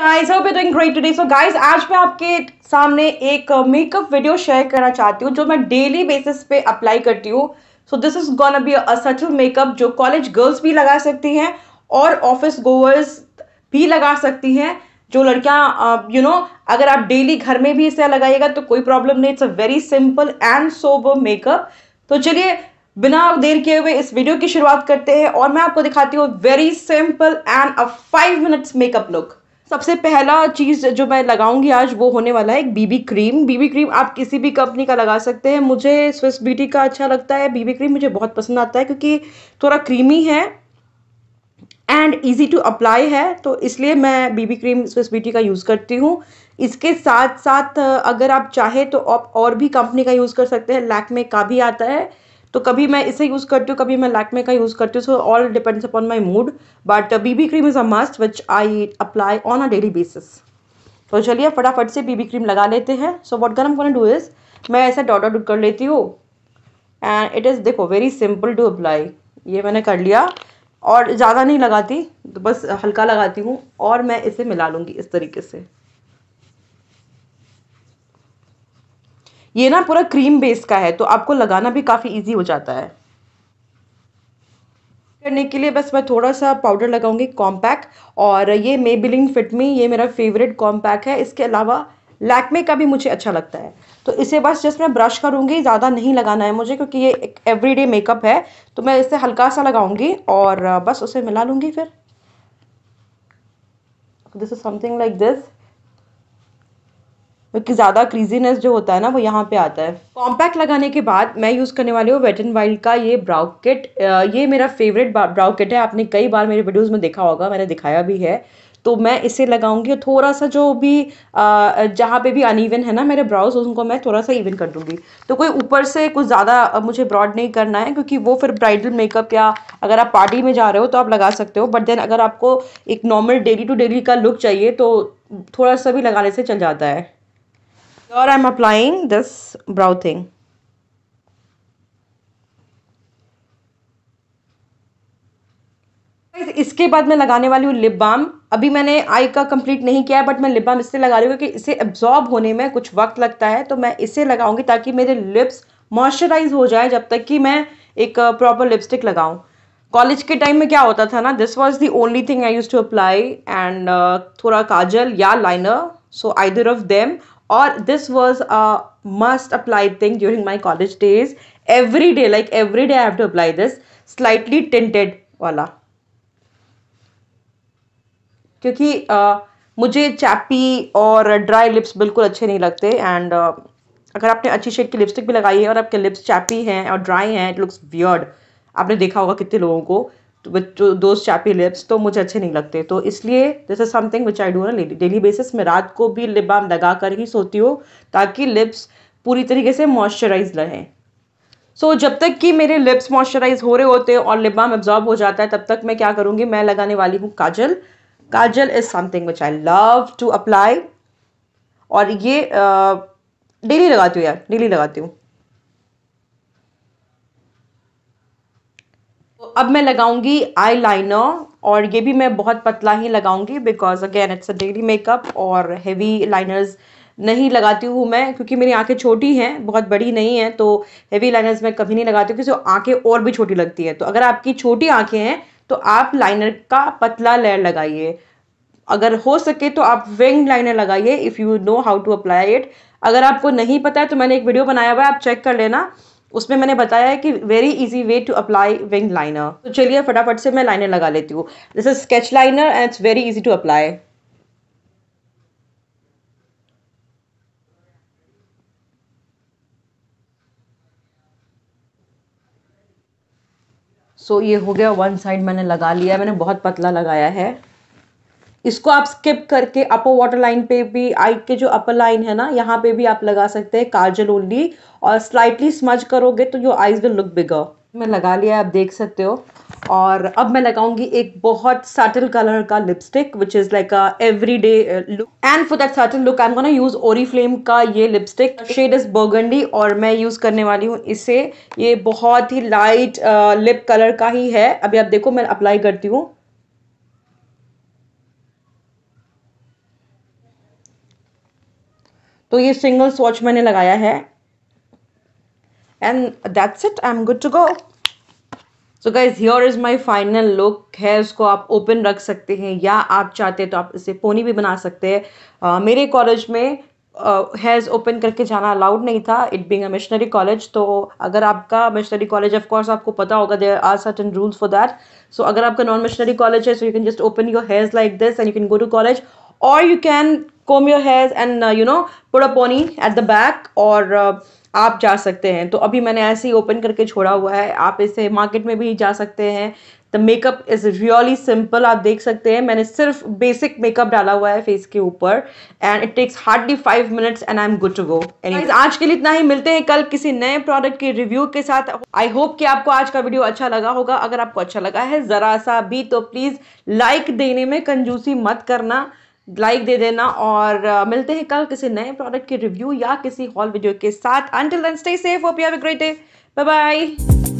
Guys hope doing great today so guys आज मैं आपके सामने एक मेकअप वीडियो शेयर करना चाहती हूँ जो मैं डेली बेसिस पे अप्लाई करती हूँ so this is gonna be a subtle makeup जो कॉलेज गर्ल्स भी लगा सकती हैं और ऑफिस गोवर्स भी लगा सकती हैं जो लड़कियाँ यू uh, नो अगर आप डेली घर में भी इसे लगाइएगा तो कोई प्रॉब्लम नहीं it's a very simple and sober makeup तो चलिए बिना देर किए हुए इस वीडियो की शुरुआत करते हैं और मैं आपको दिखाती हूँ very simple and a five minutes makeup look सबसे पहला चीज़ जो मैं लगाऊंगी आज वो होने वाला है एक बीबी क्रीम बीबी क्रीम आप किसी भी कंपनी का लगा सकते हैं मुझे स्विस ब्यूटी का अच्छा लगता है बीबी क्रीम मुझे बहुत पसंद आता है क्योंकि थोड़ा क्रीमी है एंड इजी टू अप्लाई है तो इसलिए मैं बीबी क्रीम स्विस ब्यूटी का यूज़ करती हूँ इसके साथ साथ अगर आप चाहें तो आप और भी कंपनी का यूज़ कर सकते हैं लैकमे का भी आता है तो कभी मैं इसे यूज़ करती हूँ कभी मैं लैकमे का यूज़ करती हूँ so all depends upon my mood but BB cream is a must which I apply on a daily basis तो चलिए फटाफट से बीबी क्रीम लगा लेते हैं सो वॉट गर्म कॉन डू इज़ मैं ऐसे डॉट डूट कर लेती हूँ एंड इट इज़ देखो वेरी सिंपल टू अप्लाई ये मैंने कर लिया और ज़्यादा नहीं लगाती तो बस हल्का लगाती हूँ और मैं इसे मिला लूँगी इस तरीके से ये ना पूरा क्रीम बेस का है तो आपको लगाना भी काफ़ी ईजी हो जाता है करने के लिए बस मैं थोड़ा सा पाउडर लगाऊंगी कॉम्पैक्ट और ये मे फिट मी ये मेरा फेवरेट कॉम्पैक्ट है इसके अलावा लैकमे का भी मुझे अच्छा लगता है तो इसे बस जस्ट मैं ब्रश करूँगी ज़्यादा नहीं लगाना है मुझे क्योंकि ये एक एवरीडे मेकअप है तो मैं इसे हल्का सा लगाऊंगी और बस उसे मिला लूँगी फिर this is something like this क्योंकि ज़्यादा क्रीजीनेस जो होता है ना वो यहाँ पे आता है कॉम्पैक्ट लगाने के बाद मैं यूज़ करने वाली हूँ वेट एंड वाइल्ड का ये ब्राउ किट ये मेरा फेवरेट ब्राउ किट है आपने कई बार मेरे वीडियोज़ में देखा होगा मैंने दिखाया भी है तो मैं इसे लगाऊंगी और थोड़ा सा जो भी जहाँ पे भी अनइवन है ना मेरे ब्राउज उनको मैं थोड़ा सा इवन कर दूंगी तो कोई ऊपर से कुछ ज़्यादा मुझे ब्रॉड नहीं करना है क्योंकि वो फिर ब्राइडल मेकअप या अगर आप पार्टी में जा रहे हो तो आप लगा सकते हो बट देन अगर आपको एक नॉर्मल डेली टू डेली का लुक चाहिए तो थोड़ा सा भी लगाने से चल जाता है Here I am applying this brow thing. इसके बाद मैं लगाने वाली हूँ लिप बाम अभी मैंने आई का कंप्लीट नहीं किया है बट मैं लिप बाम इससे लगा रही हूँ क्योंकि इसे एब्जॉर्ब होने में कुछ वक्त लगता है तो मैं इसे लगाऊंगी ताकि मेरे लिप्स मॉइस्चराइज हो जाए जब तक कि मैं एक प्रॉपर लिपस्टिक लगाऊं कॉलेज के टाइम में क्या होता था ना this was the only thing I use to apply and थोड़ा काजल या liner so either of them और this was a must apply thing during my college days every day like every day I have to apply this slightly tinted वाला क्योंकि मुझे चैपी और dry lips बिल्कुल अच्छे नहीं लगते एंड अगर आपने अच्छी शेड की लिपस्टिक भी लगाई है और आपके लिप्स चैपी हैं और ड्राई हैं इट लुक्स वियर्ड आपने देखा होगा कितने लोगों को विथ दो चैपी लिप्स तो मुझे अच्छे नहीं लगते तो इसलिए this is something which I do on daily basis मैं रात को भी लिप बाम लगा कर ही सोती हूँ ताकि लिप्स पूरी तरीके से मॉइस्चराइज रहें सो so, जब तक कि मेरे लिप्स मॉइस्चराइज हो रहे होते हैं और लिप बाम एब्जॉर्ब हो जाता है तब तक मैं क्या करूँगी मैं लगाने वाली हूँ काजल kajal is something which I love to apply और ये डेली लगाती हूँ यार डेली लगाती हूँ अब मैं लगाऊंगी आई लाइनर और ये भी मैं बहुत पतला ही लगाऊंगी because again it's a daily makeup और हेवी लाइनर्स नहीं लगाती हूँ मैं क्योंकि मेरी आंखें छोटी हैं बहुत बड़ी नहीं हैं तो हेवी लाइनर्स मैं कभी नहीं लगाती क्योंकि आंखें और भी छोटी लगती है तो अगर आपकी छोटी आंखें हैं तो आप लाइनर का पतला लेयर लगाइए अगर हो सके तो आप विंग लाइनर लगाइए if you know how to apply it अगर आपको नहीं पता है तो मैंने एक वीडियो बनाया हुआ है आप चेक कर लेना उसमें मैंने बताया है कि very easy way to apply wing liner तो चलिए फटाफट से मैं लाइनर लगा लेती हूँ this is sketch liner and it's very easy to apply so so, ये हो गया वन साइड मैंने लगा लिया मैंने बहुत पतला लगाया है इसको आप स्किप करके अपर वाटर लाइन पे भी आई के जो अपर लाइन है ना यहाँ पे भी आप लगा सकते हैं काजल ओनली और स्लाइटली स्मज करोगे तो your eyes will look bigger मैं लगा लिया आप देख सकते हो और अब मैं लगाऊंगी एक बहुत सटल कलर का lipstick which is like a every day look and for that subtle look I am gonna use Oriflame का ये लिपस्टिक शेड इज़ बर्गंडी और मैं यूज़ करने वाली हूँ इसे ये बहुत ही लाइट लिप कलर का ही है अभी आप देखो मैं अप्लाई करती हूँ तो ये सिंगल स्वॉच मैंने लगाया है and that's it I am good to go so guys here is my final look है उसको आप ओपन रख सकते हैं या आप चाहते हैं तो आप इसे पोनी भी बना सकते हैं uh, मेरे कॉलेज में हैज़ uh, ओपन करके जाना अलाउड नहीं था it being a missionary college तो अगर आपका मिशनरी कॉलेज ऑफ कोर्स आपको पता होगा there are certain rules for that so अगर आपका नॉन मिशनरी कॉलेज है so you can just open your hairs like this and you can go to college और you can comb your hairs and uh, you know put a pony at the back or uh, आप जा सकते हैं तो अभी मैंने ऐसे ही open करके छोड़ा हुआ है आप इसे मार्केट में भी जा सकते हैं the makeup is really simple आप देख सकते हैं मैंने सिर्फ बेसिक मेकअप डाला हुआ है फेस के ऊपर and it takes hardly five minutes and I am good to go आज के लिए इतना ही मिलते हैं कल किसी नए प्रोडक्ट के रिव्यू के साथ आई होप कि आपको आज का वीडियो अच्छा लगा होगा अगर आपको अच्छा लगा है ज़रा सा भी तो प्लीज़ लाइक देने में कंजूसी मत करना लाइक दे देना और uh, मिलते हैं कल किसी नए प्रोडक्ट के रिव्यू या किसी हॉल वीडियो के साथ until then stay safe hope you have a great day bye bye